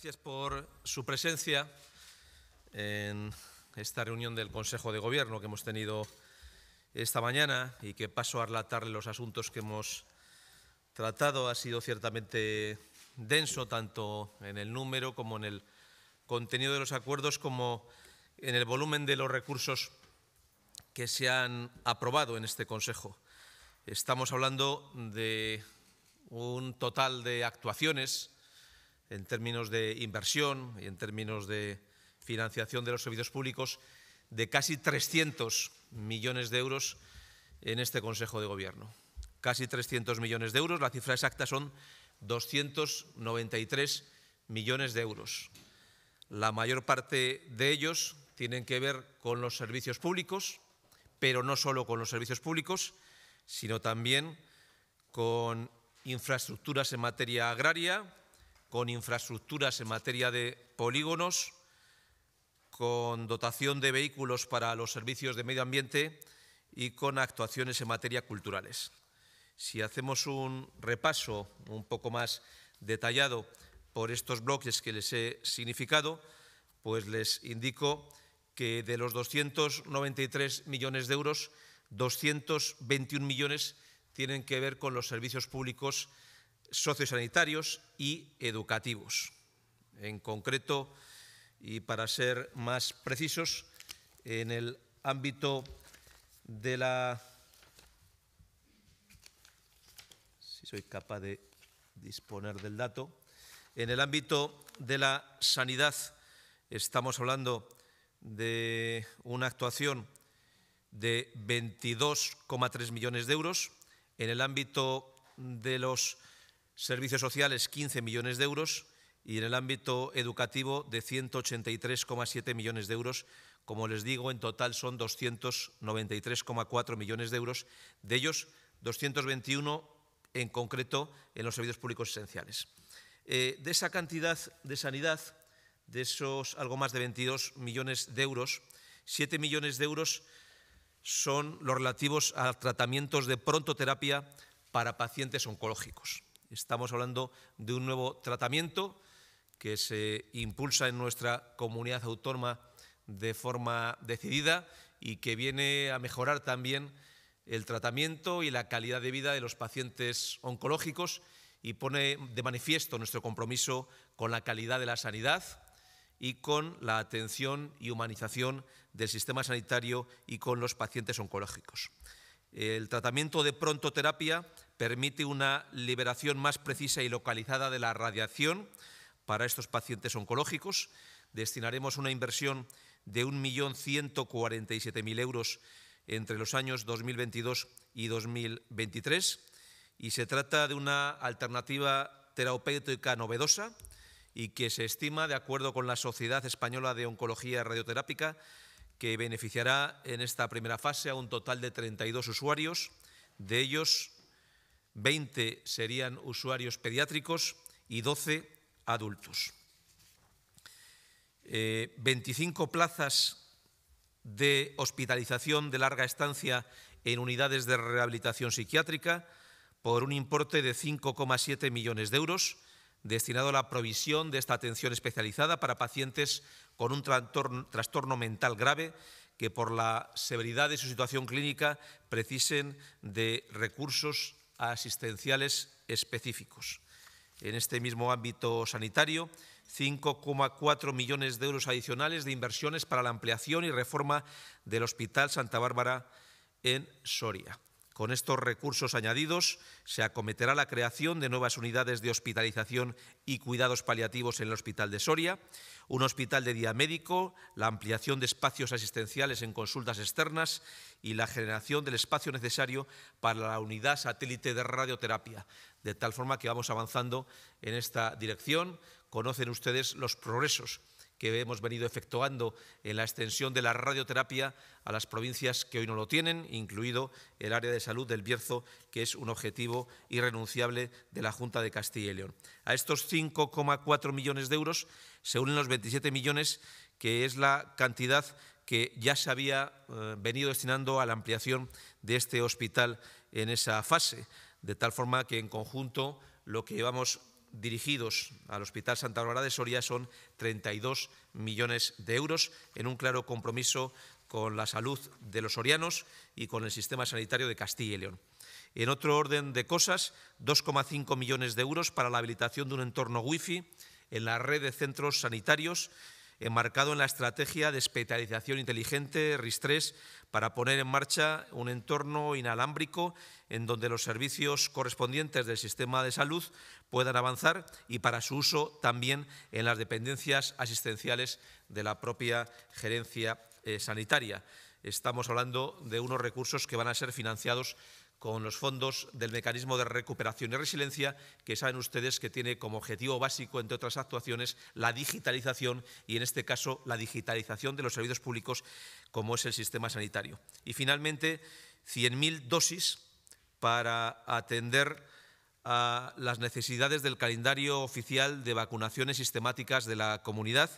Gracias por su presencia en esta reunión del Consejo de Gobierno que hemos tenido esta mañana y que paso a relatarle los asuntos que hemos tratado. Ha sido ciertamente denso tanto en el número como en el contenido de los acuerdos como en el volumen de los recursos que se han aprobado en este Consejo. Estamos hablando de un total de actuaciones en términos de inversión y en términos de financiación de los servicios públicos de casi 300 millones de euros en este Consejo de Gobierno. Casi 300 millones de euros, la cifra exacta son 293 millones de euros. La mayor parte de ellos tienen que ver con los servicios públicos, pero no solo con los servicios públicos, sino también con infraestructuras en materia agraria, con infraestructuras en materia de polígonos, con dotación de vehículos para los servicios de medio ambiente y con actuaciones en materia culturales. Si hacemos un repaso un poco más detallado por estos bloques que les he significado, pues les indico que de los 293 millones de euros, 221 millones tienen que ver con los servicios públicos sociosanitarios y educativos. En concreto, y para ser más precisos, en el ámbito de la... Si soy capaz de disponer del dato. En el ámbito de la sanidad estamos hablando de una actuación de 22,3 millones de euros. En el ámbito de los servicios sociales 15 millones de euros y en el ámbito educativo de 183,7 millones de euros. Como les digo, en total son 293,4 millones de euros, de ellos 221 en concreto en los servicios públicos esenciales. Eh, de esa cantidad de sanidad, de esos algo más de 22 millones de euros, 7 millones de euros son los relativos a tratamientos de prontoterapia para pacientes oncológicos. Estamos hablando de un nuevo tratamiento que se impulsa en nuestra comunidad autónoma de forma decidida y que viene a mejorar también el tratamiento y la calidad de vida de los pacientes oncológicos y pone de manifiesto nuestro compromiso con la calidad de la sanidad y con la atención y humanización del sistema sanitario y con los pacientes oncológicos. El tratamiento de prontoterapia permite una liberación más precisa y localizada de la radiación para estos pacientes oncológicos. Destinaremos una inversión de 1.147.000 euros entre los años 2022 y 2023 y se trata de una alternativa terapéutica novedosa y que se estima, de acuerdo con la Sociedad Española de Oncología Radioterápica, que beneficiará en esta primera fase a un total de 32 usuarios, de ellos 20 serían usuarios pediátricos y 12 adultos. 25 eh, plazas de hospitalización de larga estancia en unidades de rehabilitación psiquiátrica por un importe de 5,7 millones de euros destinado a la provisión de esta atención especializada para pacientes con un trastorno mental grave que por la severidad de su situación clínica precisen de recursos asistenciales específicos. En este mismo ámbito sanitario, 5,4 millones de euros adicionales de inversiones para la ampliación y reforma del Hospital Santa Bárbara en Soria. Con estos recursos añadidos se acometerá la creación de nuevas unidades de hospitalización y cuidados paliativos en el Hospital de Soria, un hospital de día médico, la ampliación de espacios asistenciales en consultas externas y la generación del espacio necesario para la unidad satélite de radioterapia, de tal forma que vamos avanzando en esta dirección conocen ustedes los progresos que hemos venido efectuando en la extensión de la radioterapia a las provincias que hoy no lo tienen, incluido el área de salud del Bierzo, que es un objetivo irrenunciable de la Junta de Castilla y León. A estos 5,4 millones de euros se unen los 27 millones, que es la cantidad que ya se había eh, venido destinando a la ampliación de este hospital en esa fase, de tal forma que en conjunto lo que llevamos dirigidos al Hospital Santa Bárbara de Soria son 32 millones de euros, en un claro compromiso con la salud de los sorianos y con el sistema sanitario de Castilla y León. En otro orden de cosas, 2,5 millones de euros para la habilitación de un entorno wifi en la red de centros sanitarios, enmarcado en la estrategia de especialización inteligente RIS3 para poner en marcha un entorno inalámbrico en donde los servicios correspondientes del sistema de salud puedan avanzar y para su uso también en las dependencias asistenciales de la propia gerencia eh, sanitaria. Estamos hablando de unos recursos que van a ser financiados con los fondos del Mecanismo de Recuperación y Resiliencia, que saben ustedes que tiene como objetivo básico, entre otras actuaciones, la digitalización y, en este caso, la digitalización de los servicios públicos, como es el sistema sanitario. Y, finalmente, 100.000 dosis para atender a las necesidades del calendario oficial de vacunaciones sistemáticas de la comunidad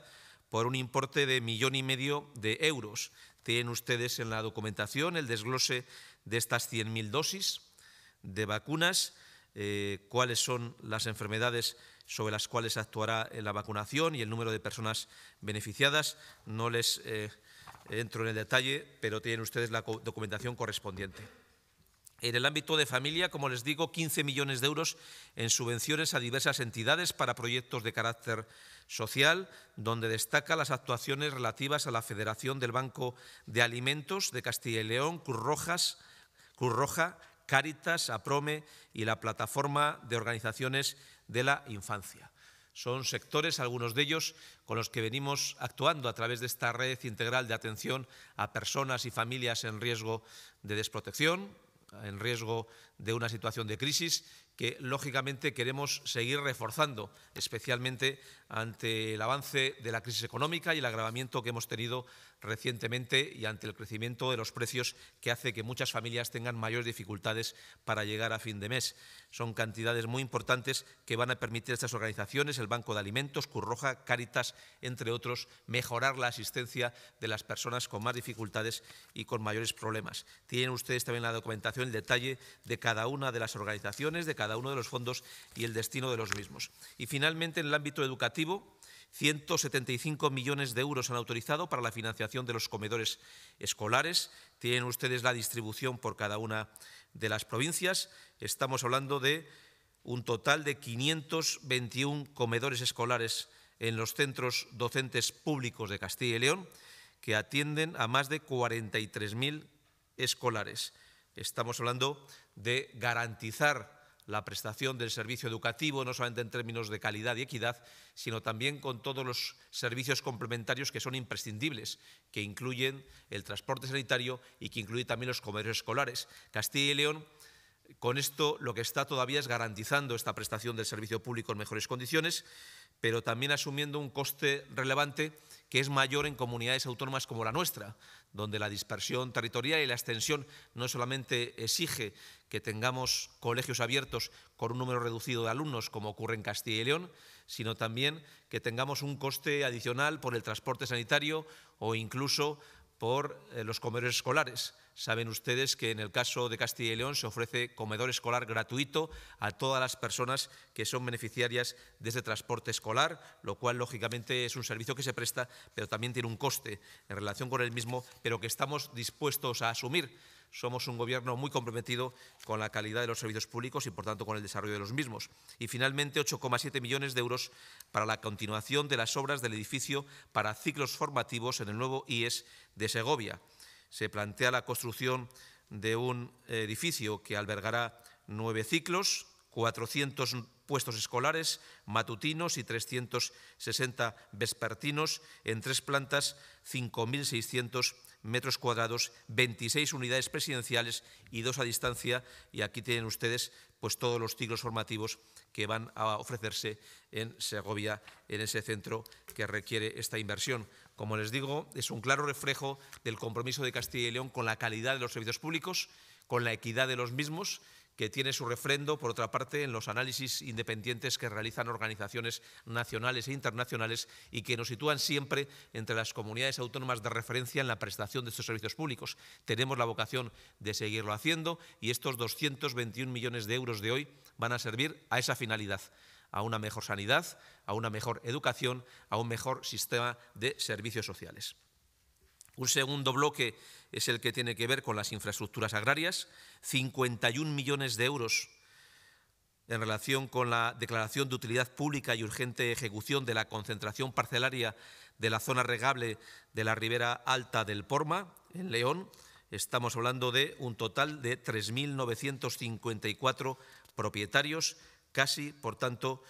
por un importe de millón y medio de euros. Tienen ustedes en la documentación el desglose de estas 100.000 dosis de vacunas, eh, cuáles son las enfermedades sobre las cuales actuará la vacunación y el número de personas beneficiadas. No les eh, entro en el detalle, pero tienen ustedes la documentación correspondiente. En el ámbito de familia, como les digo, 15 millones de euros en subvenciones a diversas entidades para proyectos de carácter social, donde destaca las actuaciones relativas a la Federación del Banco de Alimentos de Castilla y León, Cruz, Rojas, Cruz Roja, Cáritas, APROME y la plataforma de organizaciones de la infancia. Son sectores, algunos de ellos, con los que venimos actuando a través de esta red integral de atención a personas y familias en riesgo de desprotección, en riesgo de una situación de crisis que, lógicamente, queremos seguir reforzando, especialmente ante el avance de la crisis económica y el agravamiento que hemos tenido recientemente y ante el crecimiento de los precios que hace que muchas familias tengan mayores dificultades para llegar a fin de mes. Son cantidades muy importantes que van a permitir a estas organizaciones, el Banco de Alimentos, Curroja, Cáritas, entre otros, mejorar la asistencia de las personas con más dificultades y con mayores problemas. Tienen ustedes también la documentación, el detalle de cada una de las organizaciones, de cada uno de los fondos y el destino de los mismos. Y finalmente, en el ámbito educativo, 175 millones de euros han autorizado para la financiación de los comedores escolares. Tienen ustedes la distribución por cada una de las provincias. Estamos hablando de un total de 521 comedores escolares en los centros docentes públicos de Castilla y León, que atienden a más de 43.000 escolares. Estamos hablando de garantizar la prestación del servicio educativo, no solamente en términos de calidad y equidad, sino también con todos los servicios complementarios que son imprescindibles, que incluyen el transporte sanitario y que incluyen también los comercios escolares. Castilla y León con esto lo que está todavía es garantizando esta prestación del servicio público en mejores condiciones, pero también asumiendo un coste relevante que es mayor en comunidades autónomas como la nuestra, donde la dispersión territorial y la extensión no solamente exige que tengamos colegios abiertos con un número reducido de alumnos, como ocurre en Castilla y León, sino también que tengamos un coste adicional por el transporte sanitario o incluso por eh, los comedores escolares. Saben ustedes que en el caso de Castilla y León se ofrece comedor escolar gratuito a todas las personas que son beneficiarias de este transporte escolar, lo cual lógicamente es un servicio que se presta, pero también tiene un coste en relación con el mismo, pero que estamos dispuestos a asumir somos un gobierno muy comprometido con la calidad de los servicios públicos y, por tanto, con el desarrollo de los mismos. Y, finalmente, 8,7 millones de euros para la continuación de las obras del edificio para ciclos formativos en el nuevo IES de Segovia. Se plantea la construcción de un edificio que albergará nueve ciclos, 400 puestos escolares matutinos y 360 vespertinos en tres plantas, 5.600 metros cuadrados, 26 unidades presidenciales y dos a distancia. Y aquí tienen ustedes pues, todos los ciclos formativos que van a ofrecerse en Segovia, en ese centro que requiere esta inversión. Como les digo, es un claro reflejo del compromiso de Castilla y León con la calidad de los servicios públicos, con la equidad de los mismos que tiene su refrendo, por otra parte, en los análisis independientes que realizan organizaciones nacionales e internacionales y que nos sitúan siempre entre las comunidades autónomas de referencia en la prestación de estos servicios públicos. Tenemos la vocación de seguirlo haciendo y estos 221 millones de euros de hoy van a servir a esa finalidad a una mejor sanidad, a una mejor educación, a un mejor sistema de servicios sociales. Un segundo bloque es el que tiene que ver con las infraestructuras agrarias, 51 millones de euros en relación con la declaración de utilidad pública y urgente ejecución de la concentración parcelaria de la zona regable de la ribera alta del Porma, en León. Estamos hablando de un total de 3.954 propietarios, casi, por tanto,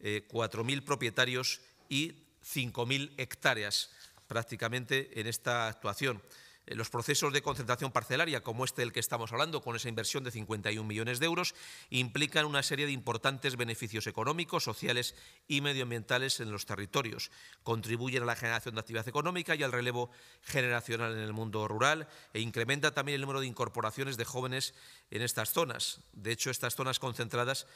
4.000 eh, propietarios y 5.000 hectáreas prácticamente en esta actuación. Eh, los procesos de concentración parcelaria, como este del que estamos hablando, con esa inversión de 51 millones de euros, implican una serie de importantes beneficios económicos, sociales y medioambientales en los territorios. Contribuyen a la generación de actividad económica y al relevo generacional en el mundo rural e incrementa también el número de incorporaciones de jóvenes en estas zonas. De hecho, estas zonas concentradas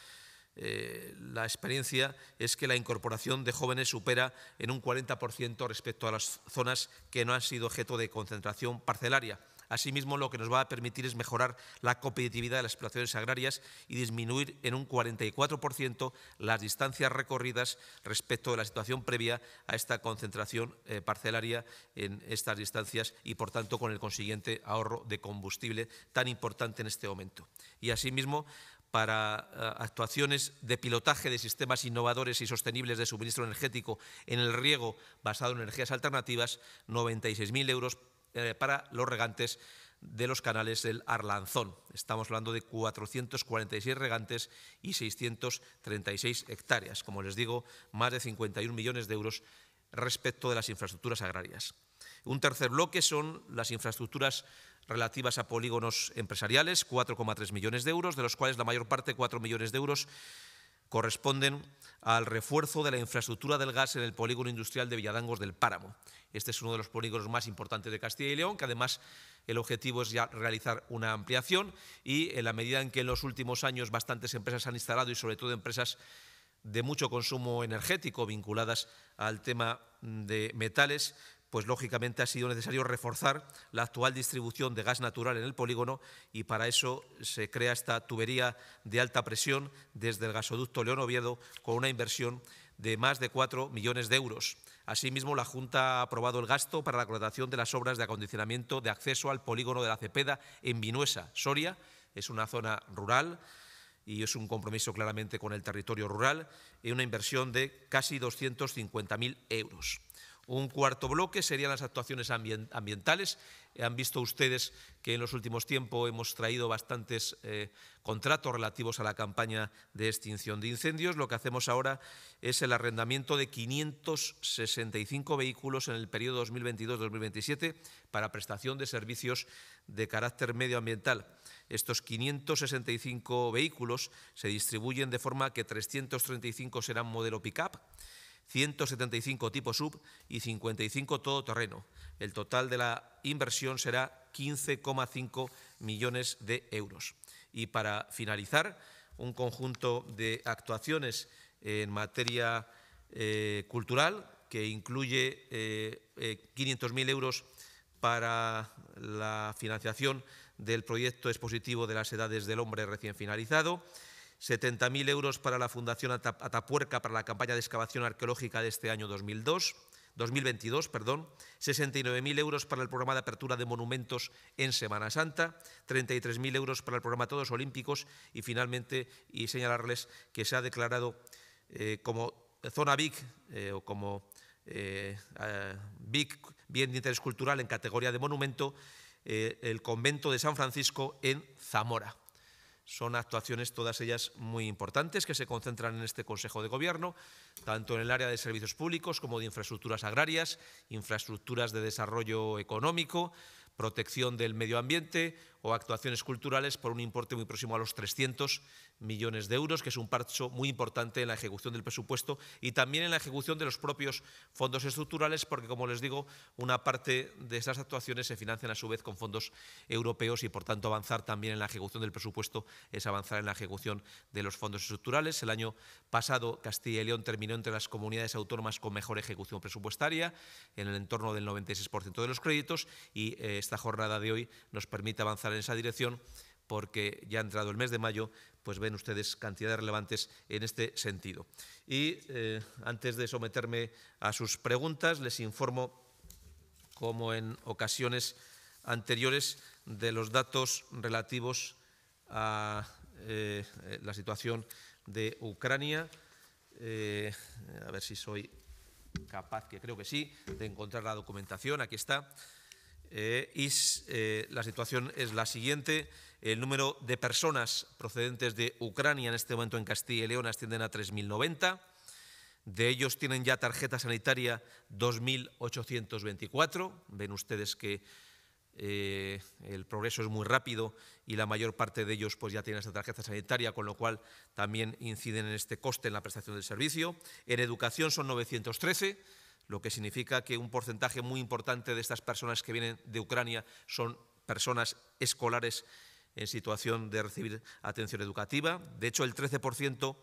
eh, la experiencia es que la incorporación de jóvenes supera en un 40% respecto a las zonas que no han sido objeto de concentración parcelaria. Asimismo, lo que nos va a permitir es mejorar la competitividad de las explotaciones agrarias y disminuir en un 44% las distancias recorridas respecto de la situación previa a esta concentración eh, parcelaria en estas distancias y, por tanto, con el consiguiente ahorro de combustible tan importante en este momento. Y, asimismo, para eh, actuaciones de pilotaje de sistemas innovadores y sostenibles de suministro energético en el riego basado en energías alternativas, 96.000 euros eh, para los regantes de los canales del Arlanzón. Estamos hablando de 446 regantes y 636 hectáreas. Como les digo, más de 51 millones de euros respecto de las infraestructuras agrarias. Un tercer bloque son las infraestructuras relativas a polígonos empresariales, 4,3 millones de euros, de los cuales la mayor parte, 4 millones de euros, corresponden al refuerzo de la infraestructura del gas en el polígono industrial de Villadangos del Páramo. Este es uno de los polígonos más importantes de Castilla y León, que además el objetivo es ya realizar una ampliación y en la medida en que en los últimos años bastantes empresas han instalado y sobre todo empresas de mucho consumo energético vinculadas al tema de metales, pues lógicamente ha sido necesario reforzar la actual distribución de gas natural en el polígono y para eso se crea esta tubería de alta presión desde el gasoducto León Oviedo con una inversión de más de 4 millones de euros. Asimismo, la Junta ha aprobado el gasto para la contratación de las obras de acondicionamiento de acceso al polígono de la Cepeda en Vinuesa, Soria. Es una zona rural y es un compromiso claramente con el territorio rural, y una inversión de casi 250.000 euros. Un cuarto bloque serían las actuaciones ambientales. Eh, han visto ustedes que en los últimos tiempos hemos traído bastantes eh, contratos relativos a la campaña de extinción de incendios. Lo que hacemos ahora es el arrendamiento de 565 vehículos en el periodo 2022-2027 para prestación de servicios de carácter medioambiental. Estos 565 vehículos se distribuyen de forma que 335 serán modelo pick-up 175 tipo sub y 55 todoterreno. El total de la inversión será 15,5 millones de euros. Y para finalizar, un conjunto de actuaciones en materia eh, cultural que incluye 500.000 eh, eh, euros para la financiación del proyecto expositivo de las edades del hombre recién finalizado, 70.000 euros para la Fundación Atapuerca para la campaña de excavación arqueológica de este año 2002, 2022, perdón, 69.000 euros para el programa de apertura de monumentos en Semana Santa, 33.000 euros para el programa Todos Olímpicos y finalmente, y señalarles que se ha declarado eh, como zona BIC, eh, o como eh, eh bien de interés cultural en categoría de monumento, el convento de San Francisco en Zamora. Son actuaciones todas ellas muy importantes que se concentran en este Consejo de Gobierno, tanto en el área de servicios públicos como de infraestructuras agrarias, infraestructuras de desarrollo económico, protección del medio ambiente o actuaciones culturales por un importe muy próximo a los 300 millones de euros, que es un parcho muy importante en la ejecución del presupuesto y también en la ejecución de los propios fondos estructurales, porque, como les digo, una parte de esas actuaciones se financian a su vez con fondos europeos y, por tanto, avanzar también en la ejecución del presupuesto es avanzar en la ejecución de los fondos estructurales. El año pasado, Castilla y León terminó entre las comunidades autónomas con mejor ejecución presupuestaria, en el entorno del 96% de los créditos, y eh, esta jornada de hoy nos permite avanzar en esa dirección porque ya ha entrado el mes de mayo, pues ven ustedes cantidades relevantes en este sentido. Y eh, antes de someterme a sus preguntas, les informo, como en ocasiones anteriores, de los datos relativos a eh, la situación de Ucrania. Eh, a ver si soy capaz, que creo que sí, de encontrar la documentación. Aquí está y eh, eh, la situación es la siguiente. El número de personas procedentes de Ucrania en este momento en Castilla y León ascienden a 3.090. De ellos tienen ya tarjeta sanitaria 2.824. Ven ustedes que eh, el progreso es muy rápido y la mayor parte de ellos pues, ya tienen esta tarjeta sanitaria, con lo cual también inciden en este coste en la prestación del servicio. En educación son 913 lo que significa que un porcentaje muy importante de estas personas que vienen de Ucrania son personas escolares en situación de recibir atención educativa. De hecho, el 13%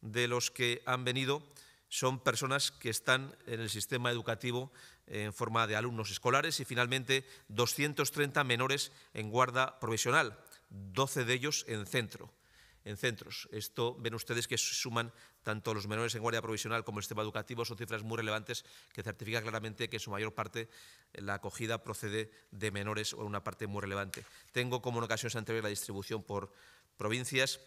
de los que han venido son personas que están en el sistema educativo en forma de alumnos escolares y finalmente 230 menores en guarda provisional, 12 de ellos en centros. Esto ven ustedes que suman tanto los menores en guardia provisional como el sistema educativo son cifras muy relevantes que certifica claramente que en su mayor parte eh, la acogida procede de menores o en una parte muy relevante. Tengo como en ocasiones anteriores la distribución por provincias,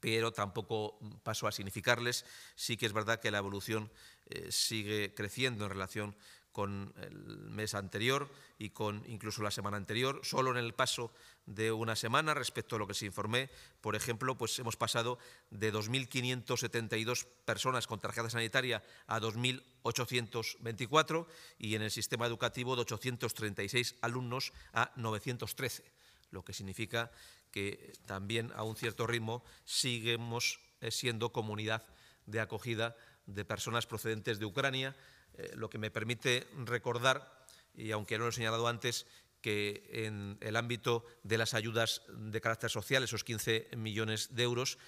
pero tampoco paso a significarles. Sí que es verdad que la evolución eh, sigue creciendo en relación con el mes anterior y con incluso la semana anterior. Solo en el paso de una semana, respecto a lo que se informó, por ejemplo, pues hemos pasado de 2.572 personas con tarjeta sanitaria a 2.824 y en el sistema educativo de 836 alumnos a 913, lo que significa que también a un cierto ritmo seguimos eh, siendo comunidad de acogida de personas procedentes de Ucrania, eh, lo que me permite recordar, y aunque no lo he señalado antes, que en el ámbito de las ayudas de carácter social, esos 15 millones de euros,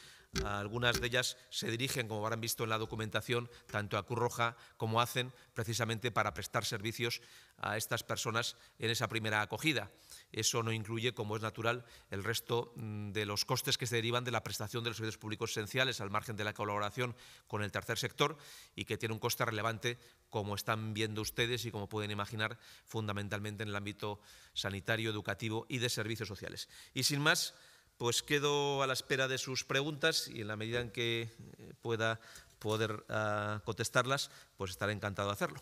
algunas de ellas se dirigen, como habrán visto en la documentación, tanto a Cruz Roja como hacen precisamente para prestar servicios a estas personas en esa primera acogida. Eso no incluye, como es natural, el resto mm, de los costes que se derivan de la prestación de los servicios públicos esenciales al margen de la colaboración con el tercer sector y que tiene un coste relevante, como están viendo ustedes y como pueden imaginar, fundamentalmente en el ámbito sanitario, educativo y de servicios sociales. Y sin más, pues quedo a la espera de sus preguntas y en la medida en que eh, pueda poder ah, contestarlas, pues estaré encantado de hacerlo.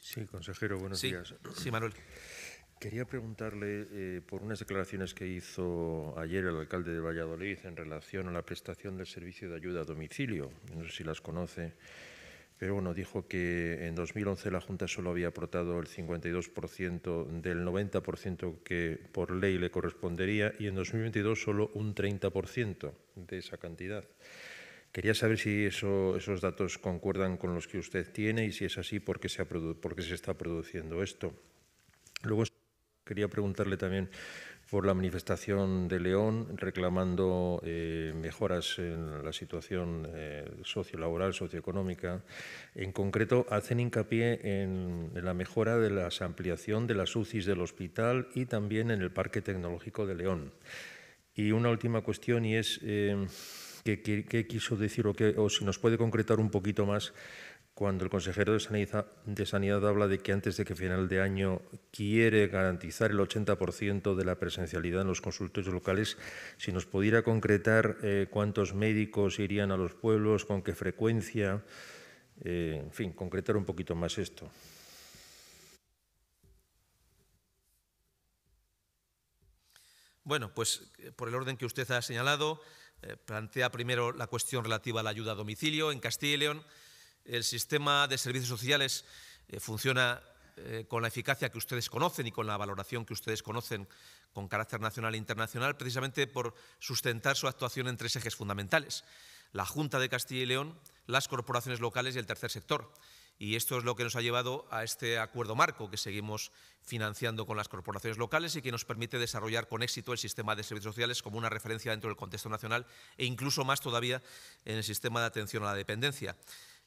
Sí, consejero, buenos días. Sí, Manuel. Quería preguntarle eh, por unas declaraciones que hizo ayer el alcalde de Valladolid en relación a la prestación del servicio de ayuda a domicilio. No sé si las conoce. Pero bueno, dijo que en 2011 la Junta solo había aportado el 52% del 90% que por ley le correspondería y en 2022 solo un 30% de esa cantidad. Quería saber si eso, esos datos concuerdan con los que usted tiene y si es así, por qué se, por qué se está produciendo esto. Luego Quería preguntarle también por la manifestación de León reclamando eh, mejoras en la situación eh, sociolaboral, socioeconómica. En concreto, hacen hincapié en, la mejora de la ampliación de las UCIs del hospital y también en el Parque Tecnológico de León. Y una última cuestión y es eh, qué, quiso decir o si nos puede concretar un poquito más cuando el consejero de Sanidad, habla de que antes de que final de año quiere garantizar el 80% de la presencialidad en los consultorios locales, si nos pudiera concretar eh, cuántos médicos irían a los pueblos, con qué frecuencia, eh, en fin, concretar un poquito más esto. Bueno, pues eh, por el orden que usted ha señalado, plantea primero la cuestión relativa a la ayuda a domicilio en Castilla y León. El sistema de servicios sociales eh, funciona eh, con la eficacia que ustedes conocen y con la valoración que ustedes conocen con carácter nacional e internacional, precisamente por sustentar su actuación en tres ejes fundamentales. La Junta de Castilla y León, las corporaciones locales y el tercer sector. Y esto es lo que nos ha llevado a este acuerdo marco que seguimos financiando con las corporaciones locales y que nos permite desarrollar con éxito el sistema de servicios sociales como una referencia dentro del contexto nacional e incluso más todavía en el sistema de atención a la dependencia.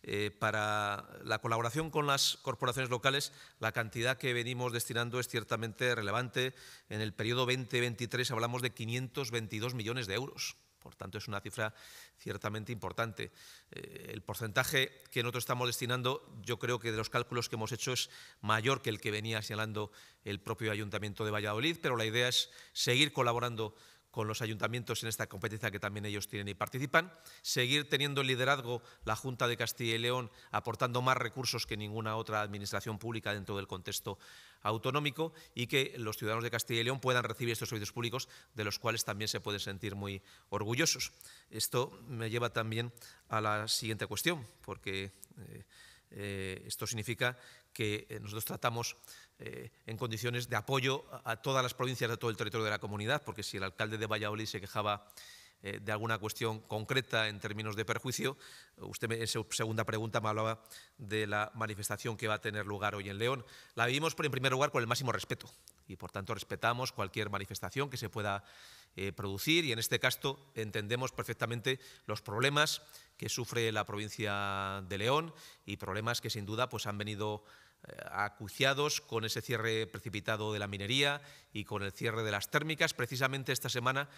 Eh, para la colaboración con las corporaciones locales, la cantidad que venimos destinando es ciertamente relevante. En el periodo 2023 hablamos de 522 millones de euros. Por tanto, es una cifra ciertamente importante. Eh, el porcentaje que nosotros estamos destinando, yo creo que de los cálculos que hemos hecho es mayor que el que venía señalando el propio Ayuntamiento de Valladolid, pero la idea es seguir colaborando con los ayuntamientos en esta competencia que también ellos tienen y participan, seguir teniendo el liderazgo la Junta de Castilla y León, aportando más recursos que ninguna otra administración pública dentro del contexto autonómico y que los ciudadanos de Castilla y León puedan recibir estos servicios públicos de los cuales también se pueden sentir muy orgullosos. Esto me lleva también a la siguiente cuestión, porque eh, eh, esto significa que eh, nosotros tratamos eh, en condiciones de apoyo a, a todas las provincias de todo el territorio de la comunidad, porque si el alcalde de Valladolid se quejaba eh, de alguna cuestión concreta en términos de perjuicio. Usted en su segunda pregunta me hablaba de la manifestación que va a tener lugar hoy en León. La vivimos en primer lugar con el máximo respeto y por tanto respetamos cualquier manifestación que se pueda eh, producir y en este caso entendemos perfectamente los problemas que sufre la provincia de León y problemas que sin duda pues, han venido eh, acuciados con ese cierre precipitado de la minería y con el cierre de las térmicas. Precisamente esta semana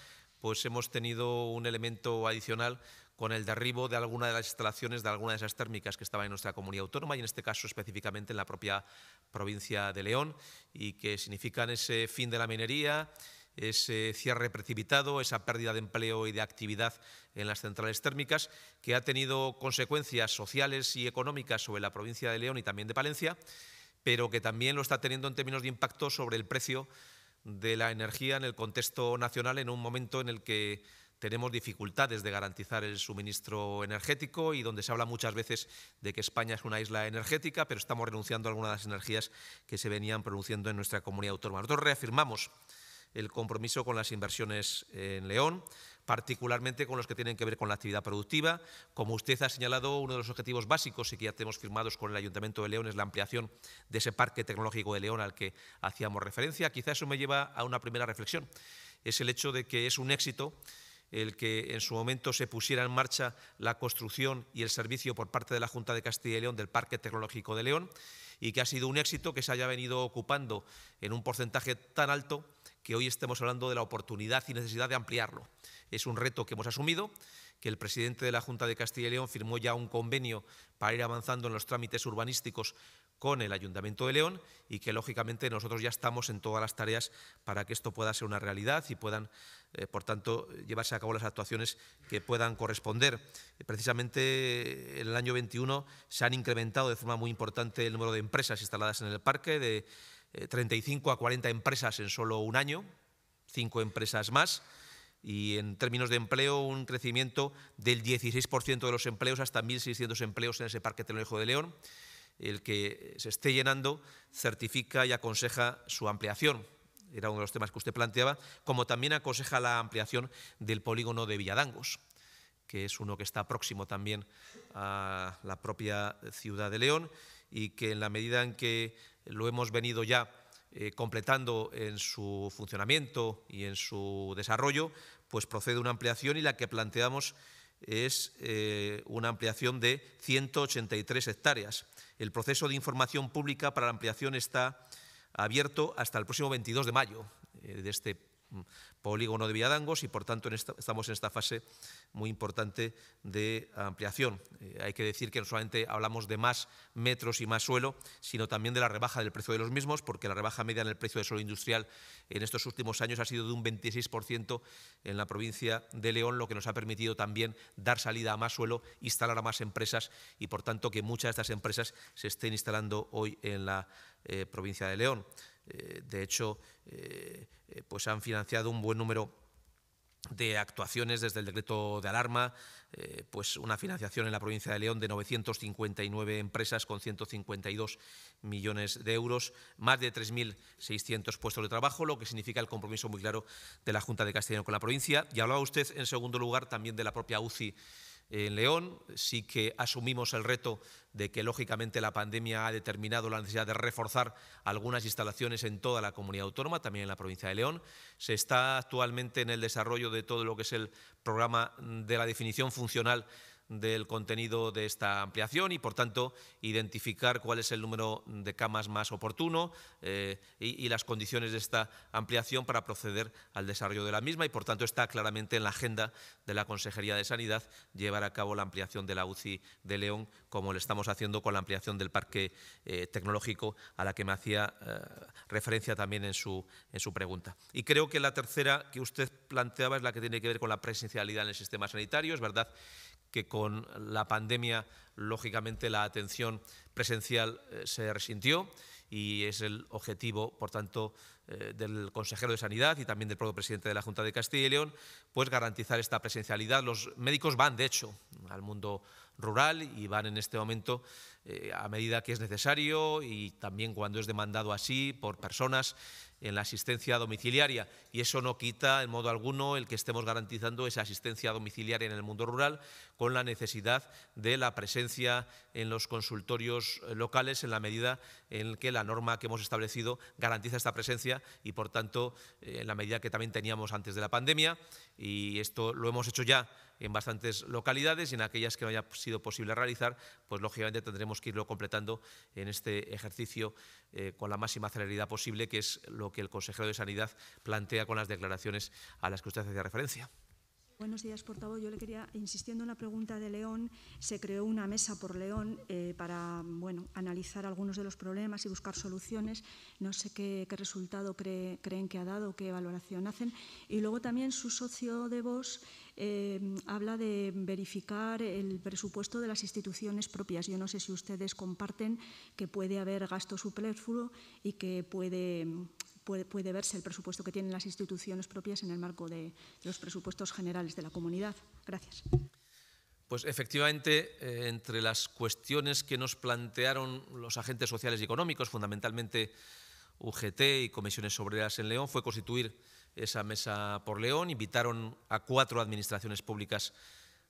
pues hemos tenido un elemento adicional con el derribo de alguna de las instalaciones de algunas de esas térmicas que estaba en nuestra comunidad autónoma y en este caso específicamente en la propia provincia de León y que significan ese fin de la minería, ese cierre precipitado, esa pérdida de empleo y de actividad en las centrales térmicas, que ha tenido consecuencias sociales y económicas sobre la provincia de León y también de Palencia, pero que también lo está teniendo en términos de impacto sobre el precio de la energía en el contexto nacional en un momento en el que tenemos dificultades de garantizar el suministro energético y donde se habla muchas veces de que España es una isla energética, pero estamos renunciando a algunas de las energías que se venían produciendo en nuestra comunidad autónoma. Nosotros reafirmamos el compromiso con las inversiones en León, particularmente con los que tienen que ver con la actividad productiva. Como usted ha señalado, uno de los objetivos básicos y que ya tenemos firmados con el Ayuntamiento de León es la ampliación de ese parque tecnológico de León al que hacíamos referencia. Quizá eso me lleva a una primera reflexión. Es el hecho de que es un éxito el que en su momento se pusiera en marcha la construcción y el servicio por parte de la Junta de Castilla y León del Parque Tecnológico de León y que ha sido un éxito que se haya venido ocupando en un porcentaje tan alto que hoy estemos hablando de la oportunidad y necesidad de ampliarlo. Es un reto que hemos asumido, que el presidente de la Junta de Castilla y León firmó ya un convenio para ir avanzando en los trámites urbanísticos con el Ayuntamiento de León y que, lógicamente, nosotros ya estamos en todas las tareas para que esto pueda ser una realidad y puedan, eh, por tanto, llevarse a cabo las actuaciones que puedan corresponder. Precisamente en el año 21 se han incrementado de forma muy importante el número de empresas instaladas en el parque, de 35 eh, a 40 empresas en solo un año, cinco empresas más y en términos de empleo un crecimiento del 16% de los empleos hasta 1.600 empleos en ese Parque Tecnológico de León. El que se esté llenando certifica y aconseja su ampliación era uno de los temas que usted planteaba, como también aconseja la ampliación del polígono de Villadangos, que es uno que está próximo también a la propia ciudad de León y que en la medida en que lo hemos venido ya eh, completando en su funcionamiento y en su desarrollo, pues procede una ampliación y la que planteamos es eh, una ampliación de 183 hectáreas. El proceso de información pública para la ampliación está abierto hasta el próximo 22 de mayo eh, de este polígono de Villadangos y, por tanto, estamos en esta fase muy importante de ampliación. Eh, hay que decir que no solamente hablamos de más metros y más suelo, sino también de la rebaja del precio de los mismos, porque la rebaja media en el precio del suelo industrial en estos últimos años ha sido de un 26% en la provincia de León, lo que nos ha permitido también dar salida a más suelo, instalar a más empresas y, por tanto, que muchas de estas empresas se estén instalando hoy en la eh, provincia de León. Eh, de hecho, eh, eh, pues han financiado un buen número de actuaciones desde el decreto de alarma, pues una financiación en la provincia de León de 959 empresas con 152 millones de euros, más de 3.600 puestos de trabajo, lo que significa el compromiso muy claro de la Junta de León con la provincia. Y hablaba usted, en segundo lugar, también de la propia UCI en León, sí que asumimos el reto de que lógicamente la pandemia ha determinado la necesidad de reforzar algunas instalaciones en toda la comunidad autónoma, también en la provincia de León. Se está actualmente en el desarrollo de todo lo que es el programa de la definición funcional del contenido de esta ampliación y, por tanto, identificar cuál es el número de camas más oportuno eh, y, las condiciones de esta ampliación para proceder al desarrollo de la misma y, por tanto, está claramente en la agenda de la Consejería de Sanidad llevar a cabo la ampliación de la UCI de León, como lo estamos haciendo con la ampliación del parque eh, tecnológico a la que me hacía eh, referencia también en su, en su pregunta. Y creo que la tercera que usted planteaba es la que tiene que ver con la presencialidad en el sistema sanitario. Es verdad que con la pandemia, lógicamente, la atención presencial eh, se resintió y es el objetivo, por tanto, eh, del consejero de Sanidad y también del propio presidente de la Junta de Castilla y León, pues garantizar esta presencialidad. Los médicos van, de hecho, al mundo rural y van en este momento eh, a medida que es necesario y también cuando es demandado así por personas en la asistencia domiciliaria. Y eso no quita en modo alguno el que estemos garantizando esa asistencia domiciliaria en el mundo rural con la necesidad de la presencia en los consultorios eh, locales en la medida en que la norma que hemos establecido garantiza esta presencia y, por tanto, eh, en la medida que también teníamos antes de la pandemia. Y esto lo hemos hecho ya en bastantes localidades y en aquellas que no haya sido posible realizar, pues lógicamente tendremos que irlo completando en este ejercicio eh, con la máxima celeridad posible, que es lo que el consejero de Sanidad plantea con las declaraciones a las que usted hacía referencia. Buenos días, portavoz. Yo le quería, insistiendo en la pregunta de León, se creó una mesa por León eh, para bueno, analizar algunos de los problemas y buscar soluciones. No sé qué, resultado creen que ha dado, qué valoración hacen. Y luego también su socio de voz Em, habla de verificar el presupuesto de las instituciones propias. Yo no sé si ustedes comparten que puede haber gasto superfluo y que puede em, Puede, verse el presupuesto que tienen las instituciones propias en el marco de, los presupuestos generales de la comunidad. Gracias. Pues efectivamente, eh, entre las cuestiones que nos plantearon los agentes sociales y económicos, fundamentalmente UGT y comisiones obreras en León, fue constituir esa mesa por León, invitaron a cuatro administraciones públicas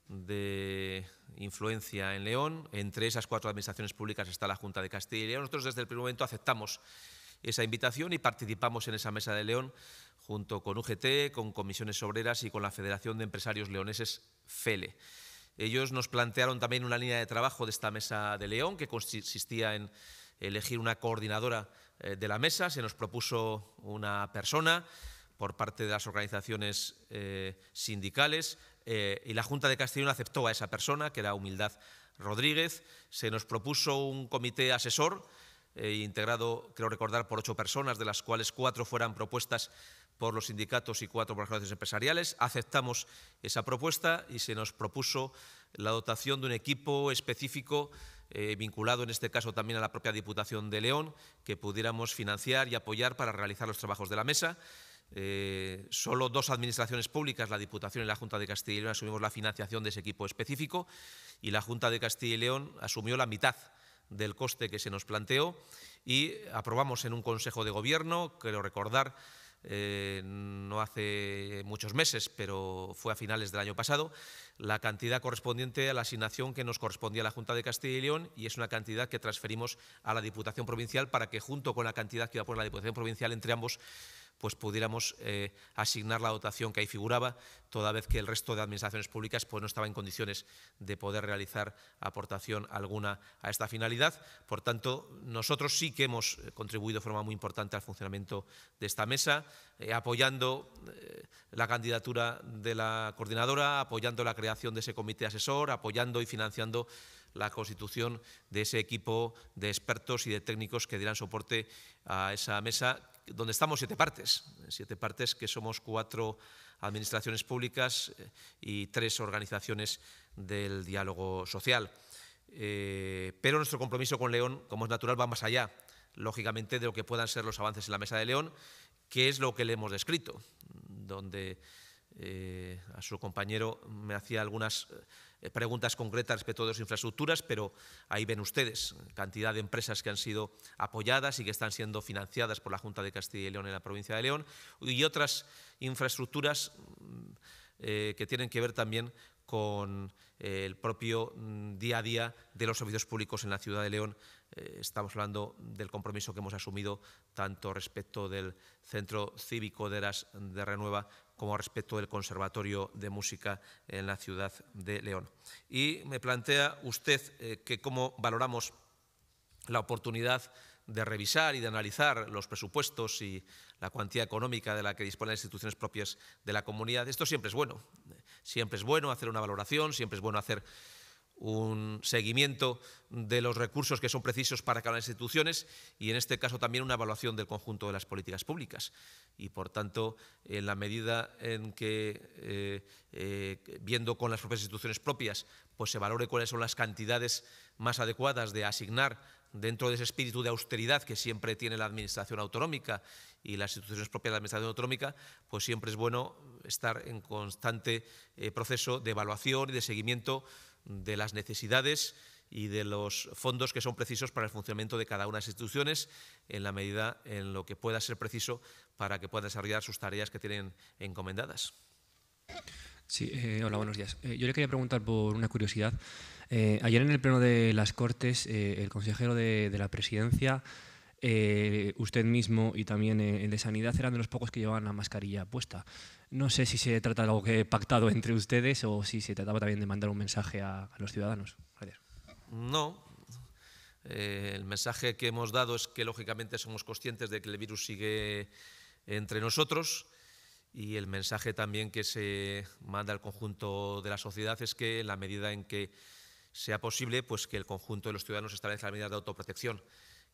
de influencia en León. Entre esas cuatro administraciones públicas está la Junta de Castilla y León. Nosotros desde el primer momento aceptamos esa invitación y participamos en esa mesa de León junto con UGT, con comisiones obreras y con la Federación de Empresarios Leoneses, FELE. Ellos nos plantearon también una línea de trabajo de esta mesa de León que consistía en elegir una coordinadora eh, de la mesa. Se nos propuso una persona por parte de las organizaciones eh, sindicales eh, y la Junta de Castellón aceptó a esa persona, que era Humildad Rodríguez. Se nos propuso un comité asesor eh, integrado, creo recordar, por ocho personas, de las cuales cuatro fueran propuestas por los sindicatos y cuatro por las organizaciones empresariales. Aceptamos esa propuesta y se nos propuso la dotación de un equipo específico vinculado en este caso también a la propia Diputación de León, que pudiéramos financiar y apoyar para realizar los trabajos de la mesa. Eh, solo dos administraciones públicas, la Diputación y la Junta de Castilla y León, asumimos la financiación de ese equipo específico y la Junta de Castilla y León asumió la mitad del coste que se nos planteó y aprobamos en un Consejo de Gobierno, creo recordar, eh, no hace muchos meses, pero fue a finales del año pasado, la cantidad correspondiente a la asignación que nos correspondía a la Junta de Castilla y León y es una cantidad que transferimos a la Diputación Provincial para que junto con la cantidad que iba a poner la Diputación Provincial entre ambos pues pudiéramos eh, asignar la dotación que ahí figuraba, toda vez que el resto de administraciones públicas pues, no estaba en condiciones de poder realizar aportación alguna a esta finalidad. Por tanto, nosotros sí que hemos eh, contribuido de forma muy importante al funcionamiento de esta mesa, eh, apoyando la candidatura de la coordinadora, apoyando la creación de ese comité asesor, apoyando y financiando la constitución de ese equipo de expertos y de técnicos que dirán soporte a esa mesa donde estamos siete partes, siete partes que somos cuatro administraciones públicas eh, y tres organizaciones del diálogo social. Eh, pero nuestro compromiso con León, como es natural, va más allá, lógicamente, de lo que puedan ser los avances en la mesa de León, que es lo que le hemos descrito, donde eh, a su compañero me hacía algunas eh, preguntas concretas respecto de las infraestructuras, pero ahí ven ustedes cantidad de empresas que han sido apoyadas y que están siendo financiadas por la Junta de Castilla y León en la provincia de León y otras infraestructuras mm, eh, que tienen que ver también con el propio mm, día a día de los servicios públicos en la ciudad de León. estamos hablando del compromiso que hemos asumido tanto respecto del Centro Cívico de, de Renueva como respecto del Conservatorio de Música en la ciudad de León. Y me plantea usted eh, que cómo valoramos la oportunidad de revisar y de analizar los presupuestos y la cuantía económica de la que disponen las instituciones propias de la comunidad. Esto siempre es bueno. Siempre es bueno hacer una valoración, siempre es bueno hacer un seguimiento de los recursos que son precisos para cada las instituciones y, en este caso, también una evaluación del conjunto de las políticas públicas. Y, por tanto, en la medida en que, eh, eh, viendo con las propias instituciones propias, pues se valore cuáles son las cantidades más adecuadas de asignar dentro de ese espíritu de austeridad que siempre tiene la Administración autonómica y las instituciones propias de la Administración autonómica, pues siempre es bueno estar en constante eh, proceso de evaluación y de seguimiento de las necesidades y de los fondos que son precisos para el funcionamiento de cada una de las instituciones en la medida en lo que pueda ser preciso para que puedan desarrollar sus tareas que tienen encomendadas. Sí, eh, hola, buenos días. Eh, yo le quería preguntar por una curiosidad. Eh, ayer en el pleno de las Cortes, el consejero de la Presidencia eh, usted mismo y también eh, el de Sanidad eran de los pocos que llevaban la mascarilla puesta. No sé si se trata de algo que he pactado entre ustedes o si se trataba también de mandar un mensaje a, los ciudadanos. No. Eh, el mensaje que hemos dado es que lógicamente somos conscientes de que el virus sigue entre nosotros y el mensaje también que se manda al conjunto de la sociedad es que en la medida en que sea posible, pues que el conjunto de los ciudadanos establezca medida de autoprotección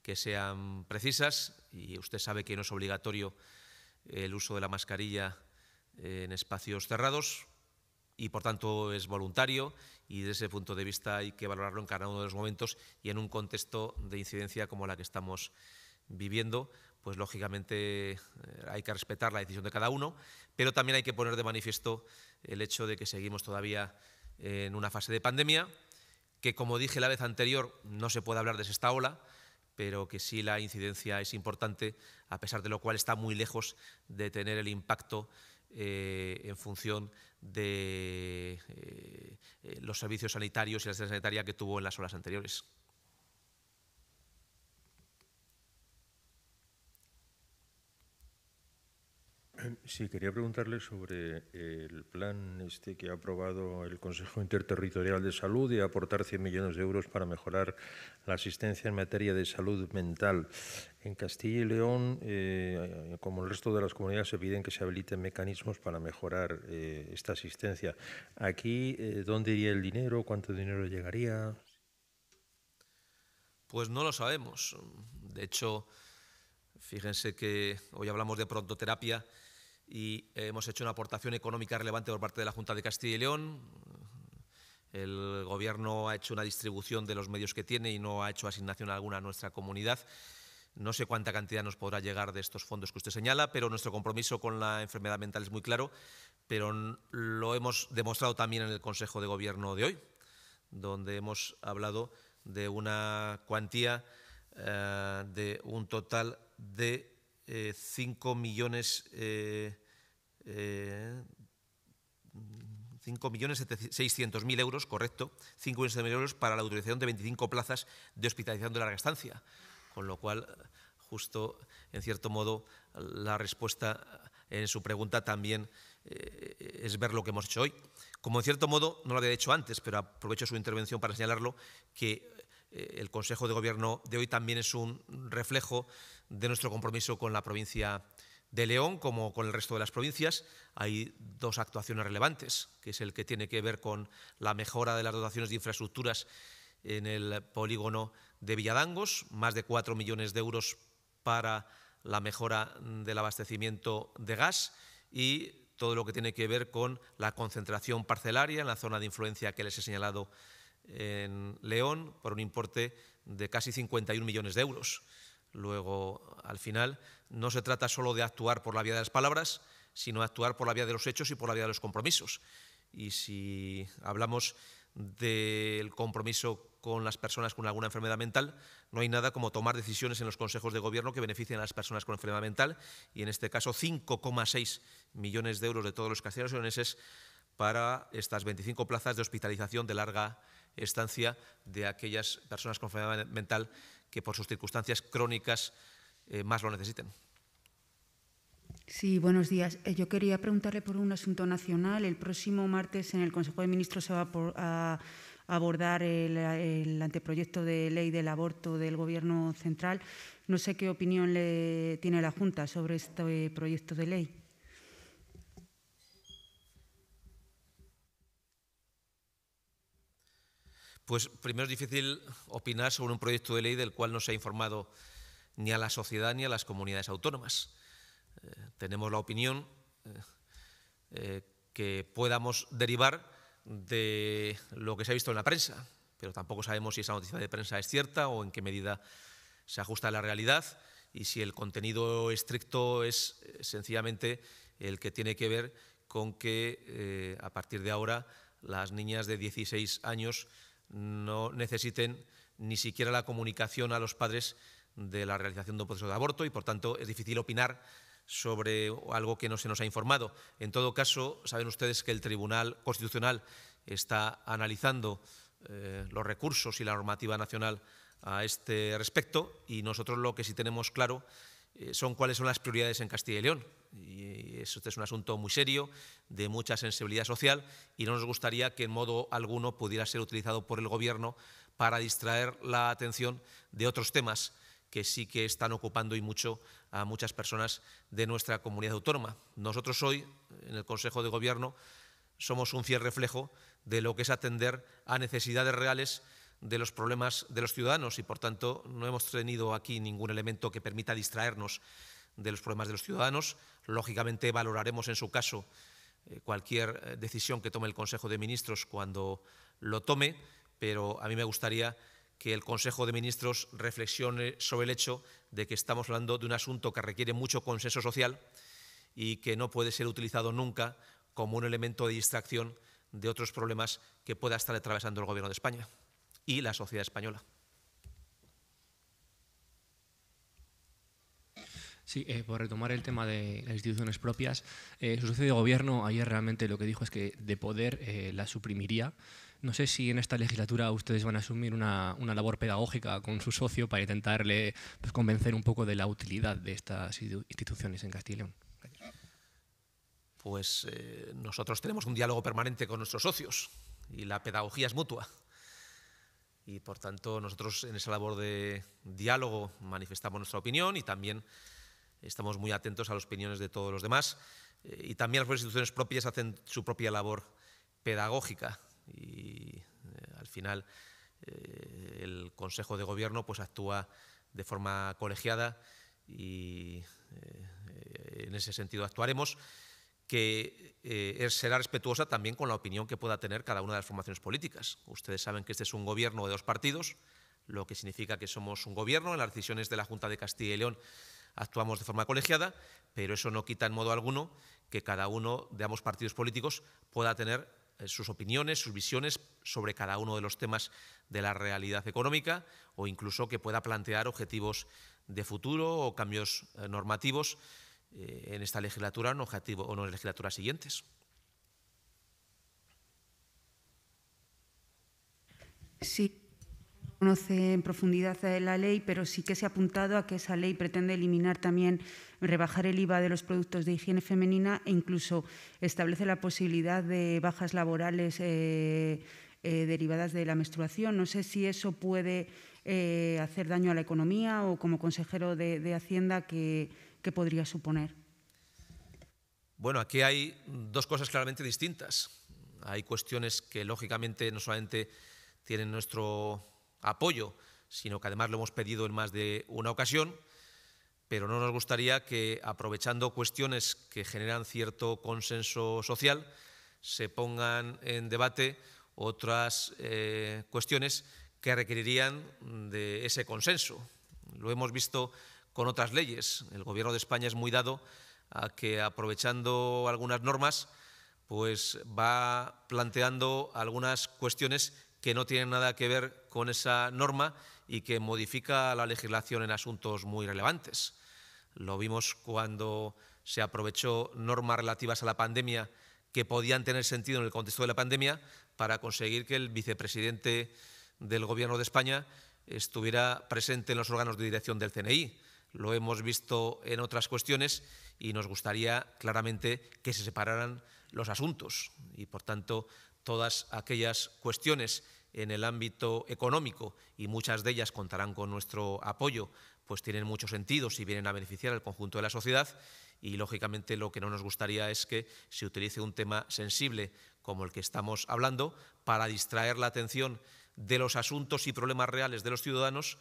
que sean precisas y usted sabe que no es obligatorio el uso de la mascarilla en espacios cerrados y por tanto es voluntario y desde ese punto de vista hay que valorarlo en cada uno de los momentos y en un contexto de incidencia como la que estamos viviendo, pues lógicamente eh, hay que respetar la decisión de cada uno, pero también hay que poner de manifiesto el hecho de que seguimos todavía en una fase de pandemia, que como dije la vez anterior no se puede hablar de esta ola, pero que sí la incidencia es importante, a pesar de lo cual está muy lejos de tener el impacto eh, en función de eh, eh, los servicios sanitarios y la asistencia sanitaria que tuvo en las horas anteriores. Sí, quería preguntarle sobre el plan este que ha aprobado el Consejo Interterritorial de Salud de aportar 100 millones de euros para mejorar la asistencia en materia de salud mental. En Castilla y León, eh, como el resto de las comunidades, se piden que se habiliten mecanismos para mejorar eh, esta asistencia. Aquí, eh, ¿dónde iría el dinero? ¿Cuánto dinero llegaría? Pues no lo sabemos. De hecho, fíjense que hoy hablamos de prontoterapia y eh, hemos hecho una aportación económica relevante por parte de la Junta de Castilla y León. El Gobierno ha hecho una distribución de los medios que tiene y no ha hecho asignación alguna a nuestra comunidad. No sé cuánta cantidad nos podrá llegar de estos fondos que usted señala, pero nuestro compromiso con la enfermedad mental es muy claro, pero lo hemos demostrado también en el Consejo de Gobierno de hoy, donde hemos hablado de una cuantía eh, de un total de 5 eh, millones eh, eh, 5.600.000 euros, correcto, 5.600.000 euros para la utilización de 25 plazas de hospitalización de larga estancia. Con lo cual, justo, en cierto modo, la respuesta en su pregunta también eh, es ver lo que hemos hecho hoy. Como en cierto modo, no lo había hecho antes, pero aprovecho su intervención para señalarlo, que eh, el Consejo de Gobierno de hoy también es un reflejo de nuestro compromiso con la provincia de León, como con el resto de las provincias, hay dos actuaciones relevantes, que es el que tiene que ver con la mejora de las dotaciones de infraestructuras en el polígono de Villadangos, más de 4 millones de euros para la mejora del abastecimiento de gas y todo lo que tiene que ver con la concentración parcelaria en la zona de influencia que les he señalado en León por un importe de casi 51 millones de euros luego al final, no se trata solo de actuar por la vía de las palabras, sino actuar por la vía de los hechos y por la vía de los compromisos. Y si hablamos del compromiso con las personas con alguna enfermedad mental, no hay nada como tomar decisiones en los consejos de gobierno que beneficien a las personas con enfermedad mental, y en este caso 5,6 millones de euros de todos los castellanos y leoneses para estas 25 plazas de hospitalización de larga estancia de aquellas personas con enfermedad mental que por sus circunstancias crónicas eh, más lo necesiten. Sí, buenos días. Eh, yo quería preguntarle por un asunto nacional. El próximo martes en el Consejo de Ministros se va a abordar el, anteproyecto de ley del aborto del Gobierno central. No sé qué opinión le tiene la Junta sobre este proyecto de ley. Pues primero es difícil opinar sobre un proyecto de ley del cual no se ha informado ni a la sociedad ni a las comunidades autónomas. Eh, tenemos la opinión eh, eh, que podamos derivar de lo que se ha visto en la prensa, pero tampoco sabemos si esa noticia de prensa es cierta o en qué medida se ajusta a la realidad y si el contenido estricto es sencillamente el que tiene que ver con que a partir de ahora las niñas de 16 años no necesiten ni siquiera la comunicación a los padres de la realización de un proceso de aborto y, por tanto, es difícil opinar sobre algo que no se nos ha informado. En todo caso, saben ustedes que el Tribunal Constitucional está analizando eh, los recursos y la normativa nacional a este respecto y nosotros lo que sí tenemos claro eh, son cuáles son las prioridades en Castilla y León. Y este es un asunto muy serio, de mucha sensibilidad social, y no nos gustaría que en modo alguno pudiera ser utilizado por el Gobierno para distraer la atención de otros temas que sí que están ocupando y mucho a muchas personas de nuestra comunidad autónoma. Nosotros hoy, en el Consejo de Gobierno, somos un fiel reflejo de lo que es atender a necesidades reales de los problemas de los ciudadanos y, por tanto, no hemos tenido aquí ningún elemento que permita distraernos de los problemas de los ciudadanos. Lógicamente, valoraremos en su caso eh, cualquier eh, decisión que tome el Consejo de Ministros cuando lo tome, pero a mí me gustaría que el Consejo de Ministros reflexione sobre el hecho de que estamos hablando de un asunto que requiere mucho consenso social y que no puede ser utilizado nunca como un elemento de distracción de otros problemas que pueda estar atravesando el Gobierno de España y la sociedad española. Sí, eh, por retomar el tema de las instituciones propias, eh, su socio de gobierno ayer realmente lo que dijo es que de poder eh, la suprimiría. No sé si en esta legislatura ustedes van a asumir una, una labor pedagógica con su socio para intentarle pues, convencer un poco de la utilidad de estas instituciones en Castilla y león Pues eh, nosotros tenemos un diálogo permanente con nuestros socios y la pedagogía es mutua y por tanto nosotros en esa labor de diálogo manifestamos nuestra opinión y también estamos muy atentos a las opiniones de todos los demás eh, y también las instituciones propias hacen su propia labor pedagógica y eh, al final eh, el Consejo de Gobierno pues actúa de forma colegiada y en ese sentido actuaremos que eh, será respetuosa también con la opinión que pueda tener cada una de las formaciones políticas. Ustedes saben que este es un gobierno de dos partidos, lo que significa que somos un gobierno. En las decisiones de la Junta de Castilla y León actuamos de forma colegiada, pero eso no quita en modo alguno que cada uno de ambos partidos políticos pueda tener eh, sus opiniones, sus visiones sobre cada uno de los temas de la realidad económica o incluso que pueda plantear objetivos de futuro o cambios eh, normativos eh, en esta legislatura o en, objetivo, o en legislaturas siguientes. Sí, conoce en profundidad la ley, pero sí que se ha apuntado a que esa ley pretende eliminar también, rebajar el IVA de los productos de higiene femenina e incluso establece la posibilidad de bajas laborales eh, eh, derivadas de la menstruación. No sé si eso puede hacer daño a la economía o como consejero de Hacienda que que podría suponer. Bueno, aquí hay dos cosas claramente distintas. Hay cuestiones que lógicamente no solamente tienen nuestro apoyo, sino que además lo hemos pedido en más de una ocasión, pero no nos gustaría que aprovechando cuestiones que generan cierto consenso social, se pongan en debate otras eh, cuestiones que requerirían de ese consenso. Lo hemos visto con otras leyes. El Gobierno de España es muy dado a que aprovechando algunas normas, pues va planteando algunas cuestiones que no tienen nada que ver con esa norma y que modifica la legislación en asuntos muy relevantes. Lo vimos cuando se aprovechó normas relativas a la pandemia que podían tener sentido en el contexto de la pandemia para conseguir que el vicepresidente del Gobierno de España estuviera presente en los órganos de dirección del CNI lo hemos visto en otras cuestiones y nos gustaría claramente que se separaran los asuntos y, por tanto, todas aquellas cuestiones en el ámbito económico y muchas de ellas contarán con nuestro apoyo, pues tienen mucho sentido si vienen a beneficiar al conjunto de la sociedad y lógicamente lo que no nos gustaría es que se utilice un tema sensible como el que estamos hablando para distraer la atención de los asuntos y problemas reales de los ciudadanos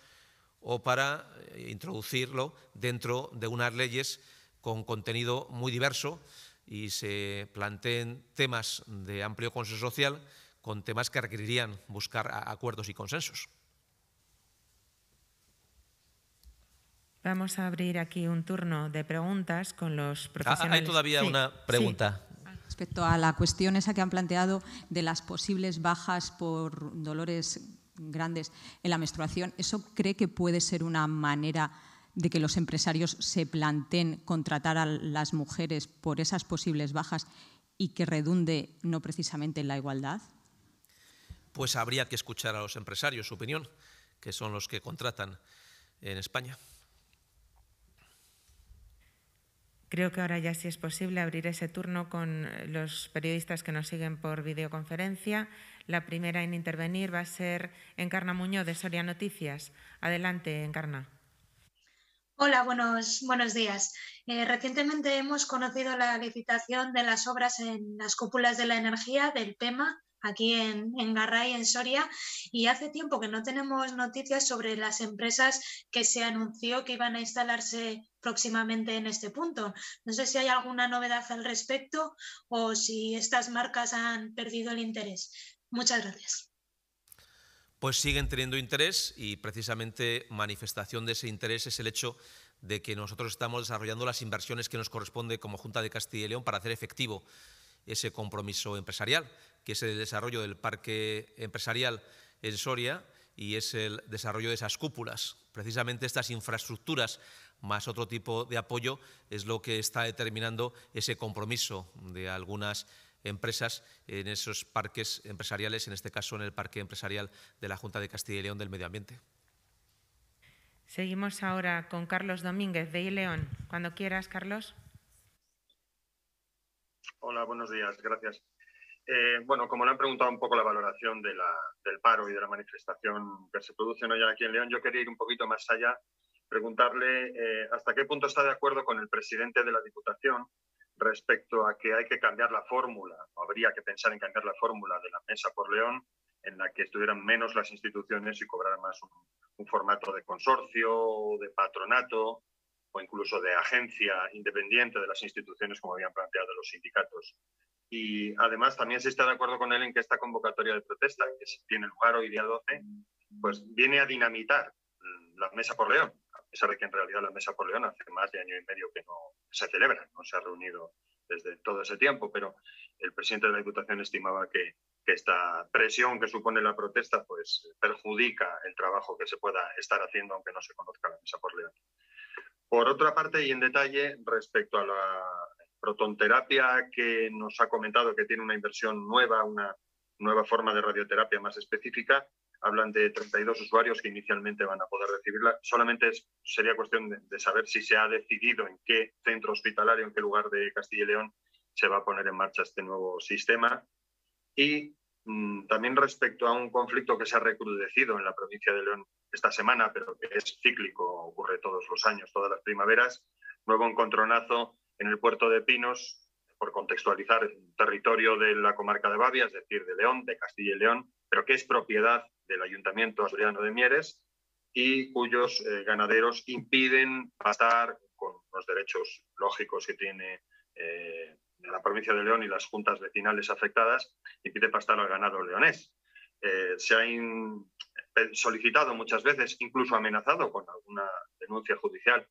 o para eh, introducirlo dentro de unas leyes con contenido muy diverso y se planteen temas de amplio consenso social con temas que requerirían buscar acuerdos y consensos. Vamos a abrir aquí un turno de preguntas con los ah, profesionales. hay todavía una pregunta. Respecto a la cuestión esa que han planteado de las posibles bajas por dolores grandes en la menstruación, ¿eso cree que puede ser una manera de que los empresarios se planteen contratar a las mujeres por esas posibles bajas y que redunde no precisamente en la igualdad? Pues habría que escuchar a los empresarios su opinión, que son los que contratan en España. Creo que ahora ya sí es posible abrir ese turno con los periodistas que nos siguen por videoconferencia. La primera en intervenir va a ser Encarna Muñoz de Soria Noticias. Adelante, Encarna. Hola, buenos, buenos días. Eh, recientemente hemos conocido la licitación de las obras en las cúpulas de la energía del PEMA aquí en, en Garray, en Soria, y hace tiempo que no tenemos noticias sobre las empresas que se anunció que iban a instalarse próximamente en este punto. No sé si hay alguna novedad al respecto o si estas marcas han perdido el interés. Muchas gracias. Pues siguen teniendo interés y precisamente manifestación de ese interés es el hecho de que nosotros estamos desarrollando las inversiones que nos corresponde como Junta de Castilla y León para hacer efectivo ese compromiso empresarial, que es el desarrollo del parque empresarial en Soria y es el desarrollo de esas cúpulas. Precisamente estas infraestructuras más otro tipo de apoyo es lo que está determinando ese compromiso de algunas empresas en esos parques empresariales, en este caso en el Parque Empresarial de la Junta de Castilla y León del Medio Ambiente. Seguimos ahora con Carlos Domínguez de Ileón. Cuando quieras, Carlos. Hola, buenos días, gracias. Eh, bueno, como le han preguntado un poco la valoración de del paro y de la manifestación que se produce hoy aquí en León, yo quería ir un poquito más allá, preguntarle eh, hasta qué punto está de acuerdo con el presidente de la Diputación, respecto a que hay que cambiar la fórmula, habría que pensar en cambiar la fórmula de la mesa por León, en la que estuvieran menos las instituciones y cobraran más un, un formato de consorcio, de patronato o incluso de agencia independiente de las instituciones, como habían planteado los sindicatos. Y además también se está de acuerdo con él en que esta convocatoria de protesta, que tiene lugar hoy día 12, pues viene a dinamitar la mesa por León, esa que en realidad la Mesa por León hace más de año y medio que no se celebra, no se ha reunido desde todo ese tiempo, pero el presidente de la Diputación estimaba que, esta presión que supone la protesta pues perjudica el trabajo que se pueda estar haciendo aunque no se conozca la Mesa por León. Por otra parte, y en detalle, respecto a la protonterapia que nos ha comentado que tiene una inversión nueva, una nueva forma de radioterapia más específica, hablan de 32 usuarios que inicialmente van a poder recibirla. Solamente sería cuestión de, saber si se ha decidido en qué centro hospitalario, en qué lugar de Castilla y León se va a poner en marcha este nuevo sistema. Y mm, también respecto a un conflicto que se ha recrudecido en la provincia de León esta semana, pero que es cíclico, ocurre todos los años, todas las primaveras, nuevo encontronazo en el puerto de Pinos, por contextualizar, el territorio de la comarca de Bavia, es decir, de León, de Castilla y León, pero que es propiedad del Ayuntamiento Asturiano de Mieres y cuyos eh, ganaderos impiden pastar, con los derechos lógicos que tiene eh, la provincia de León y las juntas vecinales afectadas, impide pastar al ganado leonés. Eh, se ha solicitado muchas veces, incluso amenazado con alguna denuncia judicial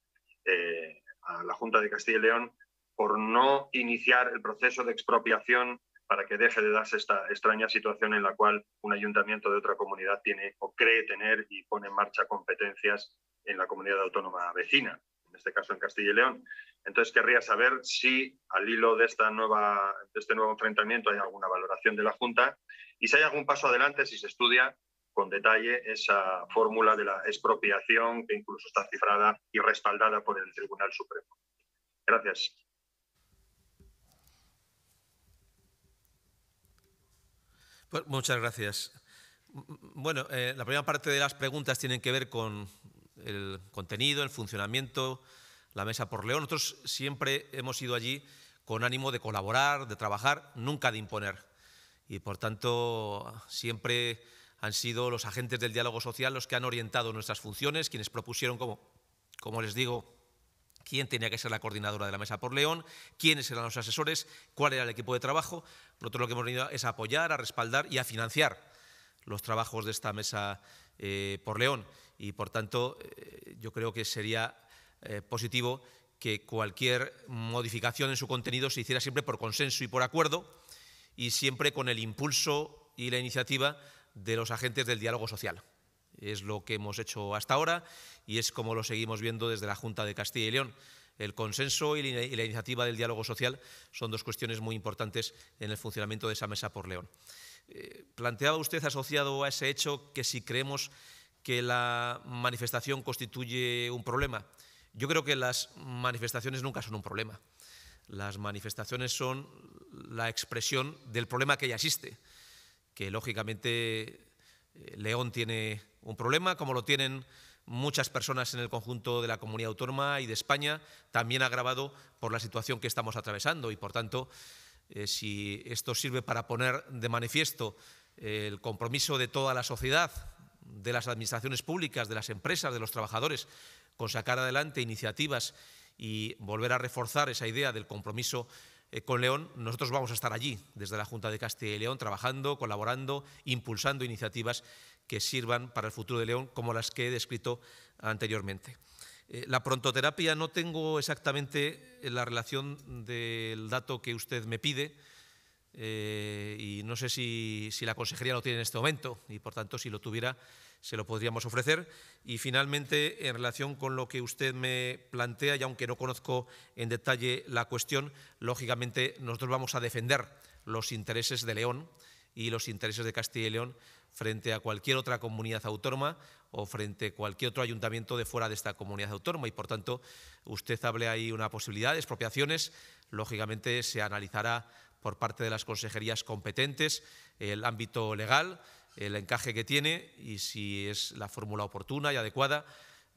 a la Junta de Castilla y León por no iniciar el proceso de expropiación para que deje de darse esta extraña situación en la cual un ayuntamiento de otra comunidad tiene o cree tener y pone en marcha competencias en la comunidad autónoma vecina, en este caso en Castilla y León. Entonces querría saber si al hilo de, esta nueva, de este nuevo enfrentamiento hay alguna valoración de la Junta y si hay algún paso adelante, si se estudia con detalle esa fórmula de la expropiación que incluso está cifrada y respaldada por el Tribunal Supremo. Gracias. Pues muchas gracias. Bueno, eh, la primera parte de las preguntas tienen que ver con el contenido, el funcionamiento, la mesa por León. Nosotros siempre hemos ido allí con ánimo de colaborar, de trabajar, nunca de imponer. Y por tanto, siempre han sido los agentes del diálogo social los que han orientado nuestras funciones, quienes propusieron, como, como les digo, quién tenía que ser la coordinadora de la mesa por León, quiénes eran los asesores, cuál era el equipo de trabajo. lado, lo que hemos venido es a apoyar, a respaldar y a financiar los trabajos de esta mesa eh, por León. Y por tanto, eh, yo creo que sería eh, positivo que cualquier modificación en su contenido se hiciera siempre por consenso y por acuerdo y siempre con el impulso y la iniciativa de los agentes del diálogo social. Es lo que hemos hecho hasta ahora y es como lo seguimos viendo desde la Junta de Castilla y León. El consenso y la iniciativa del diálogo social son dos cuestiones muy importantes en el funcionamiento de esa mesa por León. Eh, planteaba usted, asociado a ese hecho, que si creemos que la manifestación constituye un problema. Yo creo que las manifestaciones nunca son un problema. Las manifestaciones son la expresión del problema que ya existe, que lógicamente eh, León tiene un problema, como lo tienen muchas personas en el conjunto de la comunidad autónoma y de España, también agravado por la situación que estamos atravesando. Y, por tanto, eh, si esto sirve para poner de manifiesto eh, el compromiso de toda la sociedad, de las administraciones públicas, de las empresas, de los trabajadores, con sacar adelante iniciativas y volver a reforzar esa idea del compromiso eh, con León, nosotros vamos a estar allí, desde la Junta de Castilla y León, trabajando, colaborando, impulsando iniciativas que sirvan para el futuro de León, como las que he descrito anteriormente. Eh, la prontoterapia no tengo exactamente la relación del dato que usted me pide, eh, y no sé si, la consejería lo tiene en este momento y por tanto si lo tuviera se lo podríamos ofrecer. Y finalmente, en relación con lo que usted me plantea, y aunque no conozco en detalle la cuestión, lógicamente nosotros vamos a defender los intereses de León y los intereses de Castilla y León frente a cualquier otra comunidad autónoma o frente a cualquier otro ayuntamiento de fuera de esta comunidad autónoma. Y por tanto, usted hable ahí una posibilidad de expropiaciones, lógicamente se analizará por parte de las consejerías competentes, el ámbito legal, el encaje que tiene y si es la fórmula oportuna y adecuada.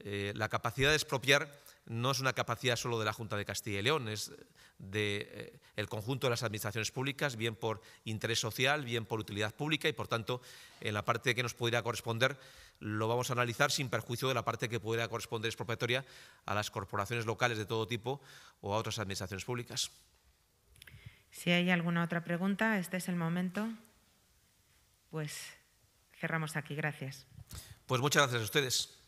Eh, la capacidad de expropiar no es una capacidad solo de la Junta de Castilla y León, es del de, eh, conjunto de las administraciones públicas, bien por interés social, bien por utilidad pública y, por tanto, en la parte que nos pudiera corresponder lo vamos a analizar sin perjuicio de la parte que pudiera corresponder expropiatoria a las corporaciones locales de todo tipo o a otras administraciones públicas. Si hay alguna otra pregunta, este es el momento. Pues cerramos aquí. Gracias. Pues muchas gracias a ustedes.